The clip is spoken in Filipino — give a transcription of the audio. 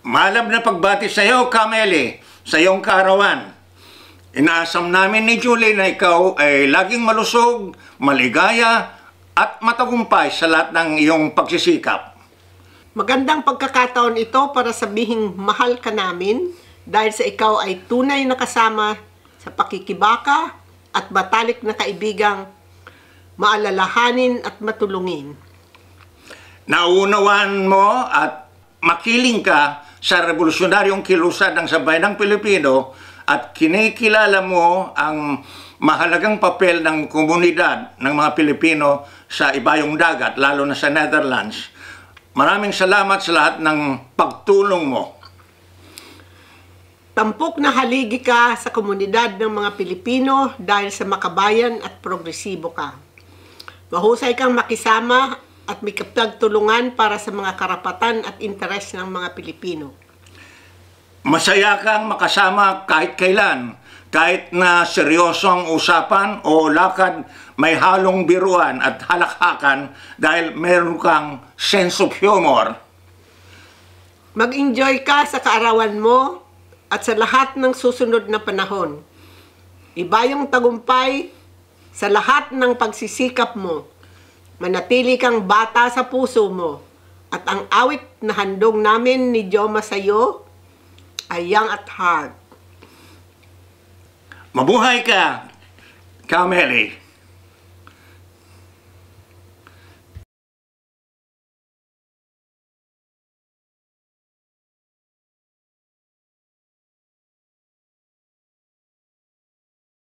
Malab na pagbati sa iyo, Kameli, sa iyong kaarawan. Inaasam namin ni Julie na ikaw ay laging malusog, maligaya, at matagumpay sa lahat ng iyong pagsisikap. Magandang pagkakataon ito para sabihing mahal ka namin dahil sa ikaw ay tunay na kasama sa pakikibaka at batalik na kaibigang maalalahanin at matulungin. Naunawan mo at makiling ka sa revolusyonaryong kilusad ng Sabay ng Pilipino at kinikilala mo ang mahalagang papel ng komunidad ng mga Pilipino sa ibayong dagat, lalo na sa Netherlands. Maraming salamat sa lahat ng pagtulong mo. Tampok na haligi ka sa komunidad ng mga Pilipino dahil sa makabayan at progresibo ka. Mahusay kang makisama at makipagtulungan para sa mga karapatan at interes ng mga Pilipino. Masaya kang makasama kahit kailan, kahit na seryosong usapan o lakad may halong biruan at halakhakan dahil meron kang sense of humor. Mag-enjoy ka sa kaarawan mo at sa lahat ng susunod na panahon. Ibayong tagumpay sa lahat ng pagsisikap mo Manatili kang bata sa puso mo. At ang awit na handog namin ni Joma sa iyo ay Young at Heart. Mabuhay ka, Kameli!